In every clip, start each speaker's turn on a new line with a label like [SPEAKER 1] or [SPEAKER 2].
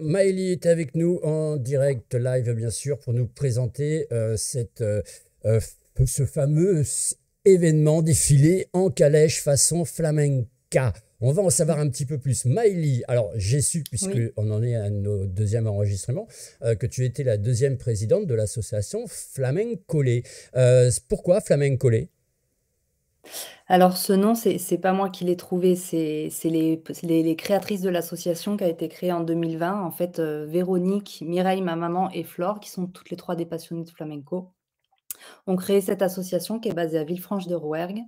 [SPEAKER 1] Maëlie est avec nous en direct live, bien sûr, pour nous présenter euh, cette, euh, euh, ce fameux événement défilé en calèche façon flamenca. On va en savoir un petit peu plus. Maëlie, alors j'ai su, puisque on en est à nos deuxième enregistrement, que tu étais la deuxième présidente de l'association Flamencolé. pourquoi Flamencolé
[SPEAKER 2] alors ce nom, c'est n'est pas moi qui l'ai trouvé, c'est les créatrices de l'association qui a été créée en 2020. En fait, euh, Véronique, Mireille, ma maman et Flore, qui sont toutes les trois des passionnées de flamenco, ont créé cette association qui est basée à Villefranche-de-Rouergue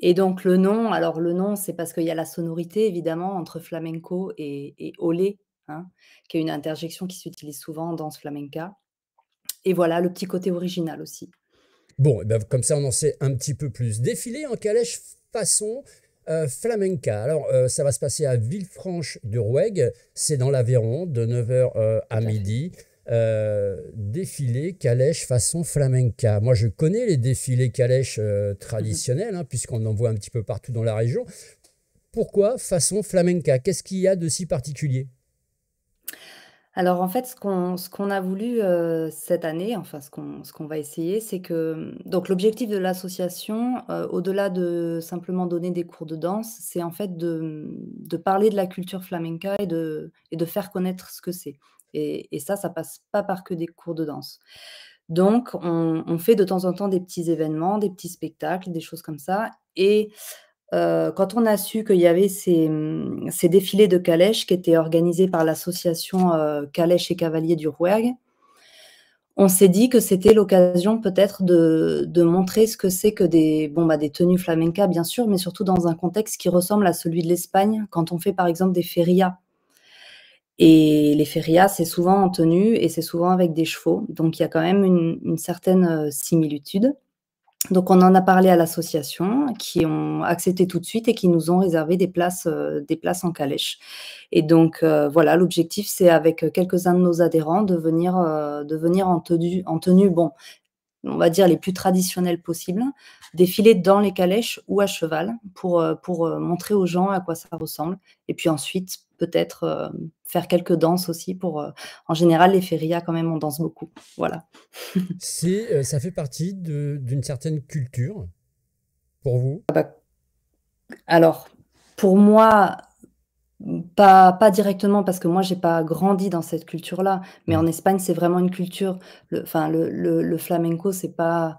[SPEAKER 2] et donc le nom alors le nom, c'est parce qu'il y a la sonorité évidemment entre flamenco et olé, hein, qui est une interjection qui s'utilise souvent dans ce flamenca et voilà le petit côté original aussi.
[SPEAKER 1] Bon, eh ben, comme ça, on en sait un petit peu plus. Défilé en calèche façon euh, flamenca. Alors, euh, ça va se passer à Villefranche de rouergue C'est dans l'Aveyron, de 9h euh, à midi. défilé calèche façon flamenca. Moi, je connais les défilés calèches traditionnels, hein, puisqu'on en voit un petit peu partout dans la région. Pourquoi façon flamenca Qu'est-ce qu'il y a de si particulier
[SPEAKER 2] alors en fait, ce qu'on ce qu'on a voulu cette année, enfin ce qu'on va essayer, c'est que mmh, donc l'objectif de l'association, au-delà de simplement donner des cours de danse, c'est en fait mmh, de, parler de la culture flamenca et de, et de faire connaître ce que c'est. Et, et ça, ça passe pas par que des cours de danse. Donc on, on fait de temps en temps des petits événements, des petits spectacles, des choses comme ça. Et euh, quand on a su qu'il y avait ces, défilés de calèches qui étaient organisés par l'association euh, Calèches et Cavaliers du Rouergue, on s'est dit que c'était l'occasion peut-être de, montrer ce que c'est que des, bon, bah, des tenues flamenca, bien sûr, mais surtout dans un contexte qui ressemble à celui de l'Espagne, quand on fait par exemple des ferias. Et les ferias, c'est souvent en tenue et c'est souvent avec des chevaux, donc il y a quand même une certaine euh, similitude. Donc, on en a parlé à l'association, qui ont accepté tout de suite et qui nous ont réservé des places, euh, des places en calèche. Et donc, euh, voilà, l'objectif, c'est avec euh, quelques-uns de nos adhérents de venir, en, tenue, en tenue, bon, on va dire les plus traditionnelles possibles, défiler dans les calèches ou à cheval pour, pour montrer aux gens à quoi ça ressemble. Et puis ensuite, peut-être faire quelques danses aussi pour euh, en général les férias quand même on danse beaucoup voilà
[SPEAKER 1] c'est euh, ça fait partie d'une certaine culture pour vous ah bah, alors pour
[SPEAKER 2] moi pas, pas directement parce que moi j'ai pas grandi dans cette culture là mais mmh. en Espagne c'est vraiment une culture enfin le, le, le, le flamenco c'est pas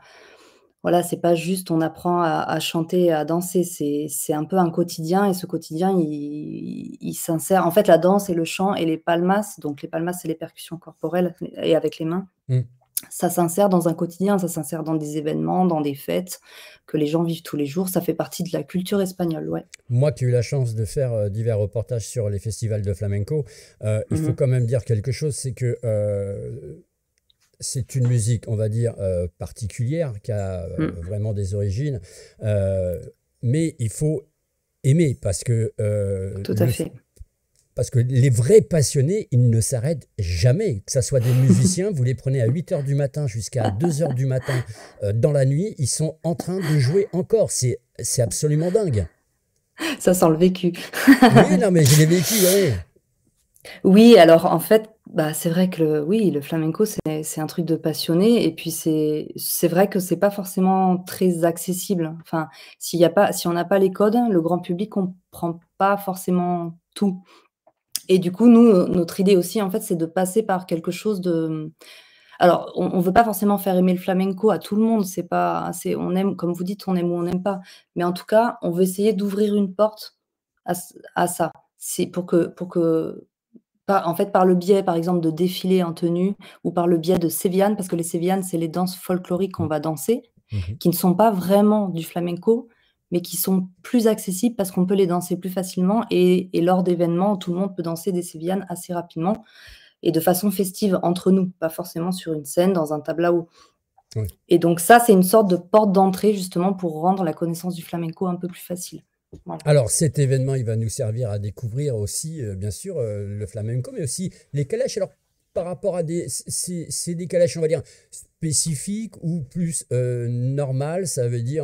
[SPEAKER 2] voilà, c'est pas juste on apprend à, chanter, à danser, c'est un peu un quotidien et ce quotidien, il, il, s'insère. En fait, la danse et le chant et les palmas, donc les palmas, c'est les percussions corporelles et avec les mains, mm. ça s'insère dans un quotidien, ça s'insère dans des événements, dans des fêtes que les gens vivent tous les jours. Ça fait partie de la culture espagnole, ouais.
[SPEAKER 1] Moi qui ai eu la chance de faire euh, divers reportages sur les festivals de flamenco, euh, il faut mmh quand même dire quelque chose, c'est que. Euh, c'est une musique, on va dire, euh, particulière, qui a euh, mm. vraiment des origines. Euh, mais il faut aimer parce que. Tout à fait. Parce que les vrais passionnés, ils ne s'arrêtent jamais. Que ce soit des musiciens, vous les prenez à 8 heures du matin jusqu'à 2 heures du matin dans la nuit, ils sont en train de jouer encore. C'est absolument dingue.
[SPEAKER 2] Ça sent le vécu. oui, non, mais je l'ai vécu, oui. Oui, alors en fait, bah, c'est vrai que le, oui, le flamenco, c'est un truc de passionné. Et puis, c'est c'est vrai que c'est pas forcément très accessible. Enfin, s'il y a pas, si on n'a pas les codes, le grand public comprend pas forcément tout. Et du coup, nous, notre idée aussi, en fait, c'est de passer par quelque chose de. Alors, on ne veut pas forcément faire aimer le flamenco à tout le monde. C'est pas, on aime, comme vous dites, on aime ou on n'aime pas. Mais en tout cas, on veut essayer d'ouvrir une porte à, à ça. C'est pour que, pour que par, en fait, par le biais, par exemple, de défilés en tenue ou par le biais de sévianes, parce que les sévianes, c'est les danses folkloriques qu'on mmh. va danser, mmh qui ne sont pas vraiment du flamenco, mais qui sont plus accessibles parce qu'on peut les danser plus facilement et, lors d'événements, tout le monde peut danser des sévianes assez rapidement et de façon festive entre nous, pas forcément sur une scène, dans un tablao. Et donc ça, c'est une sorte de porte d'entrée justement pour rendre la connaissance du flamenco un peu plus facile.
[SPEAKER 1] Alors cet événement, il va nous servir à découvrir aussi, euh, bien sûr, euh, le flamenco, mais aussi les calèches. Alors par rapport à des, calèches, on va dire spécifiques ou plus euh, normales, ça veut dire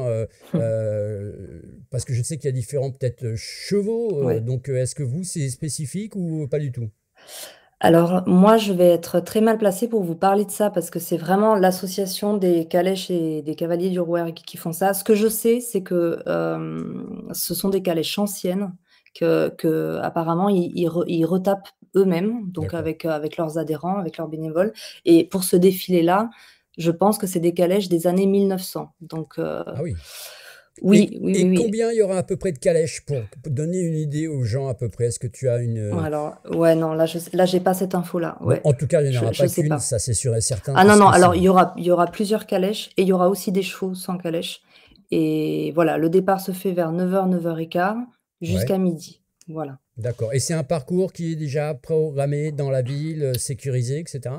[SPEAKER 1] parce que je sais qu'il y a différents peut-être chevaux. Donc est-ce que vous c'est spécifique ou pas du tout
[SPEAKER 2] alors, moi, je vais être très mal placée pour vous parler de ça parce que c'est vraiment l'association des calèches et des cavaliers du Rouergue qui font ça. Ce que je sais, c'est que euh, ce sont des calèches anciennes que, apparemment ils, retapent eux-mêmes, donc avec, euh, avec leurs adhérents, avec leurs bénévoles. Et pour ce défilé-là, je pense que c'est des calèches des années 1900. Donc, euh, ah oui. Oui, et, oui, et combien il y
[SPEAKER 1] aura à peu près de calèches pour, donner une idée aux gens à peu près Est-ce que tu as une euh, Alors
[SPEAKER 2] ouais non là je là j'ai pas cette info là. En tout cas il n'y en aura pas qu'une,
[SPEAKER 1] ça c'est sûr et certain. Ah non non alors il
[SPEAKER 2] y aura y aura plusieurs calèches et il y aura aussi des chevaux sans calèche et voilà le départ se fait vers 9h 9h15 jusqu'à midi
[SPEAKER 1] voilà. D'accord et c'est un parcours qui est déjà programmé dans la ville euh, sécurisé etc.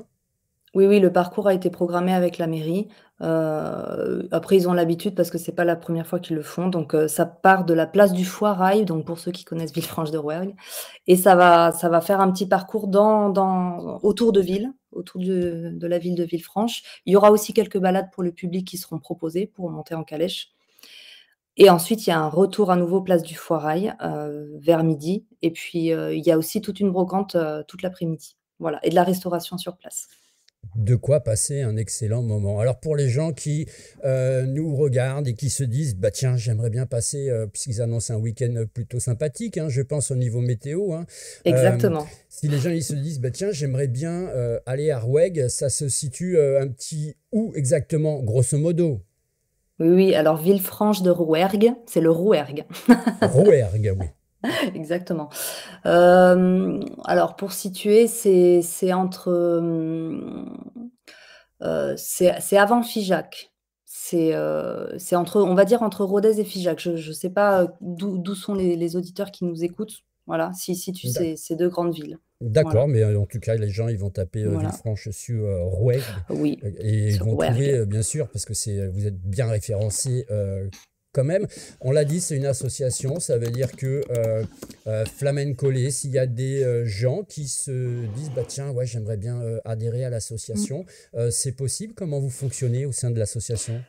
[SPEAKER 2] Oui, oui, le parcours a été programmé avec la mairie. Euh, après, ils ont l'habitude parce que c'est pas la première fois qu'ils le font, donc euh, ça part de la place du Foirail, donc pour ceux qui connaissent Villefranche-de-Rouergue et ça va ça va faire un petit parcours dans dans autour de ville, autour de la ville de Villefranche. Il y aura aussi quelques balades pour le public qui seront proposées pour monter en calèche et ensuite, il y a un retour à nouveau place du Foirail, euh, vers midi. et puis, il y a aussi toute une brocante, toute l'après-midi. Voilà et de la restauration sur
[SPEAKER 1] place de quoi passer un excellent moment. Alors pour les gens qui euh, nous regardent et qui se disent bah tiens j'aimerais bien passer euh, puisqu'ils annoncent un week-end plutôt sympathique, hein, je pense au niveau météo. Hein, euh, exactement. si les gens ils se disent bah tiens j'aimerais bien aller à Rouergue, ça se situe un petit où exactement grosso modo.
[SPEAKER 2] Oui, oui alors Villefranche de Rouergue, c'est le Rouergue.
[SPEAKER 1] Rouergue, oui.
[SPEAKER 2] Exactement. Euh, alors, pour situer, c'est c'est entre. Euh, c'est avant Figeac. C'est euh, c'est entre, on va dire, entre Rodez et Figeac. Je ne sais pas d'où sont les, auditeurs qui nous écoutent. Voilà, si, si tu sais, ces deux grandes villes. D'accord,
[SPEAKER 1] mais en tout cas, les gens, ils vont taper Villefranche sur Rouergue et ils vont trouver, bien sûr, parce que c'est vous êtes bien référencé quand même, on l'a dit, c'est une association. Ça veut dire que euh, euh s'il y a des euh, gens qui se disent, bah tiens, ouais, j'aimerais bien euh, adhérer à l'association, mm. c'est possible. Comment vous fonctionnez au sein de l'association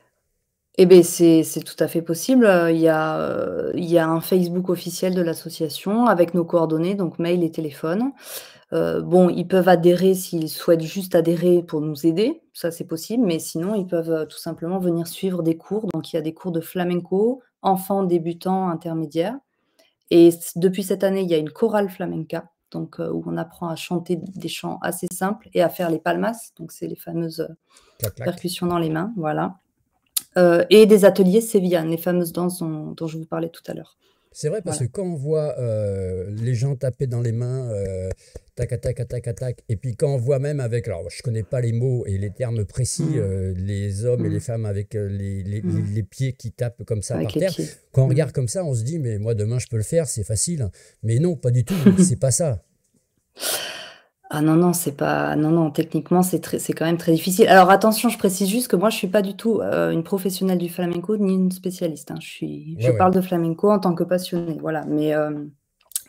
[SPEAKER 2] eh bien, c'est tout à fait possible. Il y, il y a un Facebook officiel de l'association avec nos coordonnées, donc mail et téléphone. Euh, bon, ils peuvent adhérer s'ils souhaitent juste adhérer pour nous aider, ça c'est possible, mais sinon ils peuvent euh, tout simplement venir suivre des cours. Donc il y a des cours de flamenco, enfants, débutants, intermédiaires. Et depuis cette année, il y a une chorale flamenca, donc euh, où on apprend à chanter des chants assez simples et à faire les palmas, donc c'est les fameuses percussions dans les mains, voilà. et des ateliers sévillanes, les fameuses danses dont, je vous parlais tout à l'heure.
[SPEAKER 1] C'est vrai parce que quand on voit les gens taper dans les mains tac, tac, tac, tac, Et puis quand on voit même avec, alors je connais pas les mots et les termes précis, hmm. euh, les hommes et les hmm. femmes avec euh, hmm. les, pieds qui tapent comme ça par terre, quand on regarde comme ça, on se dit, mais moi demain je peux le faire, c'est facile. Mais non, pas du tout, c'est pas ça.
[SPEAKER 2] Ah non, non, c'est pas. Non, non, techniquement, c'est quand même très difficile. Alors attention, je précise juste que moi, je suis pas du tout euh, une professionnelle du flamenco ni une spécialiste. Hein. Je, suis... je parle de flamenco en tant que passionnée, voilà. Mais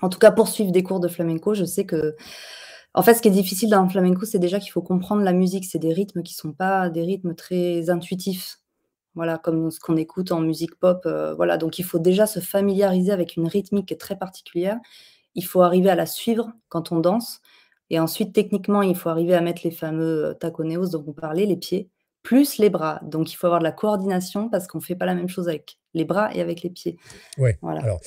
[SPEAKER 2] en tout cas poursuivre des cours de flamenco. Je sais que, en fait, ce qui est difficile dans le flamenco, c'est déjà qu'il faut comprendre la musique. C'est des rythmes qui sont pas des rythmes très intuitifs. Voilà, comme ce qu'on écoute en musique pop. Euh, voilà, donc il faut déjà se familiariser avec une rythmique qui est très particulière. Il faut arriver à la suivre quand on danse. Et ensuite, techniquement, il faut arriver à mettre les fameux euh, taconeos dont vous parlez, les pieds, plus les bras. Donc, il faut avoir de la coordination parce qu'on ne fait pas la même chose avec les bras et avec les pieds.
[SPEAKER 1] Oui, voilà. alors,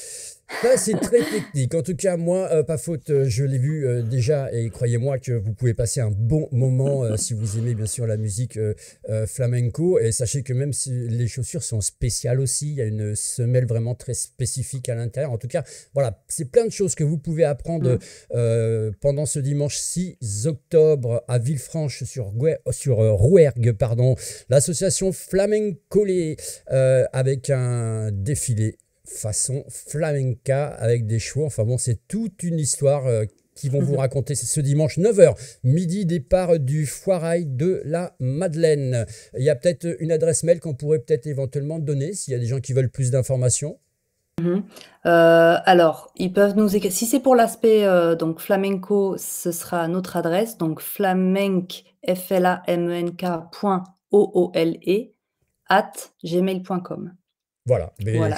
[SPEAKER 2] ça c'est très
[SPEAKER 1] technique. En tout cas, moi, euh, pas faute, euh, je l'ai vu euh, déjà et croyez-moi que vous pouvez passer un bon moment si vous aimez bien sûr la musique flamenco. Et sachez que même si les chaussures sont spéciales aussi, il y a une semelle vraiment très spécifique à l'intérieur. En tout cas, voilà, c'est plein de choses que vous pouvez apprendre mm. pendant ce dimanche 6 octobre à Villefranche sur, Rouergue. Pardon. L'association Flamencolé avec un un défilé façon flamenca avec des chevaux. Enfin bon, c'est toute une histoire euh, qu'ils vont vous raconter. ce dimanche 9h, midi, départ du foirail de la Madeleine. Il y a peut-être une adresse mail qu'on pourrait peut-être éventuellement donner s'il y a des gens qui veulent plus d'informations.
[SPEAKER 2] Mhm. Euh, alors, ils peuvent nous écrire. Si c'est pour l'aspect euh, donc flamenco, ce sera notre adresse donc flamenc f l a m e n -K .O -O -L -E, at gmail.com.
[SPEAKER 1] Voilà.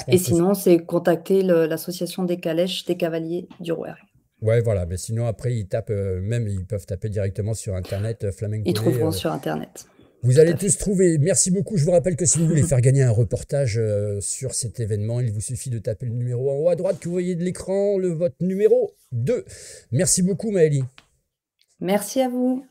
[SPEAKER 1] Et sinon,
[SPEAKER 2] c'est contacter l'association des calèches des cavaliers
[SPEAKER 1] du Rouergue. Ouais, voilà. Mais sinon, après, ils tapent, euh, même ils peuvent taper directement sur Internet euh, Ils trouveront euh. sur Internet. Vous allez tous trouver. Merci beaucoup. Je vous rappelle que si vous voulez faire gagner un reportage euh, sur cet événement, il vous suffit de taper le numéro en haut à droite que vous voyez de l'écran, le vote numéro 2. Merci beaucoup, Maëlie.
[SPEAKER 2] Merci à vous.